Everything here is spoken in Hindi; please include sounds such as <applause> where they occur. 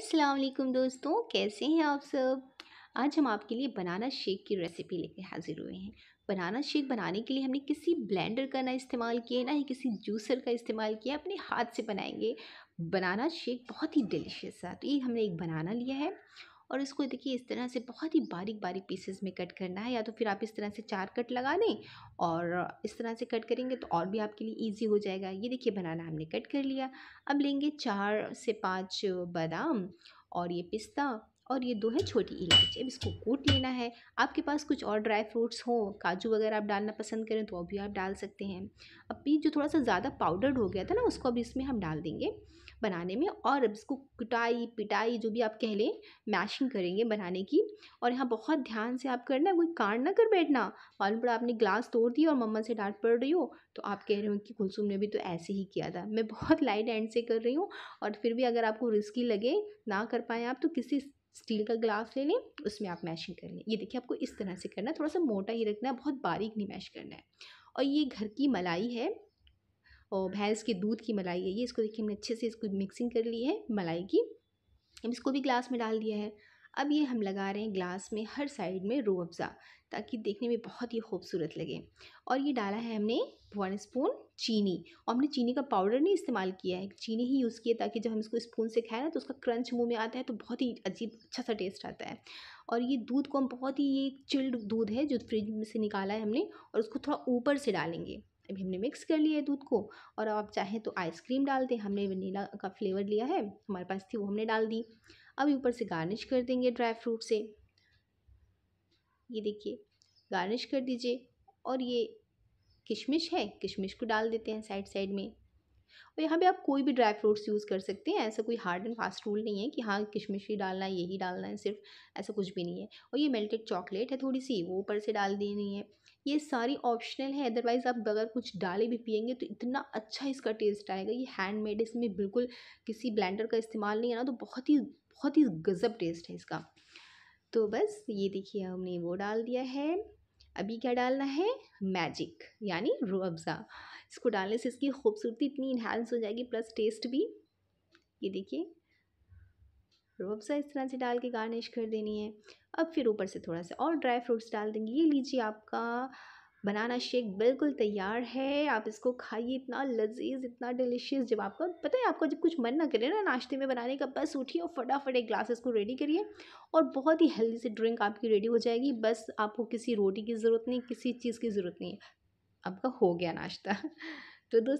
अस्सलाम दोस्तों कैसे हैं आप सब आज हम आपके लिए बनाना शेक की रेसिपी लेकर हाज़िर हुए हैं बनाना शेक बनाने के लिए हमने किसी ब्लेंडर का ना इस्तेमाल किया ना ही किसी जूसर का इस्तेमाल किया अपने हाथ से बनाएंगे बनाना शेक बहुत ही डिलीशियस है तो ये हमने एक बनाना लिया है और इसको देखिए इस तरह से बहुत ही बारीक बारीक पीसेस में कट करना है या तो फिर आप इस तरह से चार कट लगा दें और इस तरह से कट करेंगे तो और भी आपके लिए ईजी हो जाएगा ये देखिए बनाना हमने कट कर लिया अब लेंगे चार से पाँच बादाम और ये पिस्ता और ये दो है छोटी इलायची अब इसको कूट लेना है आपके पास कुछ और ड्राई फ्रूट्स हो काजू वगैरह आप डालना पसंद करें तो वो भी आप डाल सकते हैं अब पीस जो थोड़ा सा ज़्यादा पाउडर्ड हो गया था ना उसको अब इसमें हम डाल देंगे बनाने में और अब इसको कुटाई पिटाई जो भी आप कह लें मैशिंग करेंगे बनाने की और यहाँ बहुत ध्यान से आप करना कोई कांड ना कर बैठना मालूम पड़ा आपने ग्लास तोड़ दिया और मम्मा से डांट पड़ रही हो तो आप कह रहे हो कि कुलसुम ने भी तो ऐसे ही किया था मैं बहुत <laughs> लाइट एंड से कर रही हूँ और फिर भी अगर आपको रिस्की लगे ना कर पाए आप तो किसी स्टील का ग्लास ले लें उसमें आप मैशिंग कर लें ये देखिए आपको इस तरह से करना है थोड़ा सा मोटा ही रखना है बहुत बारीक नहीं मैश करना है और ये घर की मलाई है और भैंस के दूध की मलाई है ये इसको देखिए हमने अच्छे से इसको मिक्सिंग कर ली है मलाई की हम इसको भी ग्लास में डाल दिया है अब ये हम लगा रहे हैं ग्लास में हर साइड में रो अफ़ज़ा ताकि देखने में बहुत ही खूबसूरत लगे और ये डाला है हमने वन स्पून चीनी और हमने चीनी का पाउडर नहीं इस्तेमाल किया है चीनी ही यूज़ किया ताकि जब हम इसको स्पून से खाएँ ना तो उसका क्रंच मुंह में आता है तो बहुत ही अजीब अच्छा सा टेस्ट आता है और ये दूध को हम बहुत ही ये चिल्ड दूध है जो फ्रिज में से निकाला है हमने और उसको थोड़ा ऊपर से डालेंगे अभी हमने मिक्स कर लिया है दूध को और आप चाहें तो आइसक्रीम डाल दें हमने वनीला का फ्लेवर लिया है हमारे पास थी वो हमने डाल दी अब ऊपर से गार्निश कर देंगे ड्राई फ्रूट से ये देखिए गार्निश कर दीजिए और ये किशमिश है किशमिश को डाल देते हैं साइड साइड में और यहाँ पे आप कोई भी ड्राई फ्रूट्स यूज़ कर सकते हैं ऐसा कोई हार्ड एंड फास्ट रूल नहीं है कि हाँ किशमिश ही डालना है यही डालना है सिर्फ ऐसा कुछ भी नहीं है और ये मेल्टेड चॉकलेट है थोड़ी सी वो ऊपर से डाल देनी है ये सारी ऑप्शनल है अदरवाइज़ आप बगैर कुछ डाले भी पियेंगे तो इतना अच्छा इसका टेस्ट आएगा ये हैंडमेड इसमें बिल्कुल किसी ब्लैंडर का इस्तेमाल नहीं है ना तो बहुत ही बहुत ही गज़ब टेस्ट है इसका तो बस ये देखिए हमने वो डाल दिया है अभी क्या डालना है मैजिक यानी रू अफ़ज़ा इसको डालने से इसकी खूबसूरती इतनी इन्हांस हो जाएगी प्लस टेस्ट भी ये देखिए रू अफ़ज़ा इस तरह से डाल के गार्निश कर देनी है अब फिर ऊपर से थोड़ा सा और ड्राई फ्रूट्स डाल देंगे ये लीजिए आपका बनाना शेक बिल्कुल तैयार है आप इसको खाइए इतना लजीज इतना डिलीशियस जब आपका पता है आपको जब कुछ मन ना करे ना नाश्ते में बनाने का बस उठिए और फटाफट एक ग्लास इसको रेडी करिए और बहुत ही हेल्दी से ड्रिंक आपकी रेडी हो जाएगी बस आपको किसी रोटी की ज़रूरत नहीं किसी चीज़ की ज़रूरत नहीं आपका हो गया नाश्ता <laughs> तो दोस्त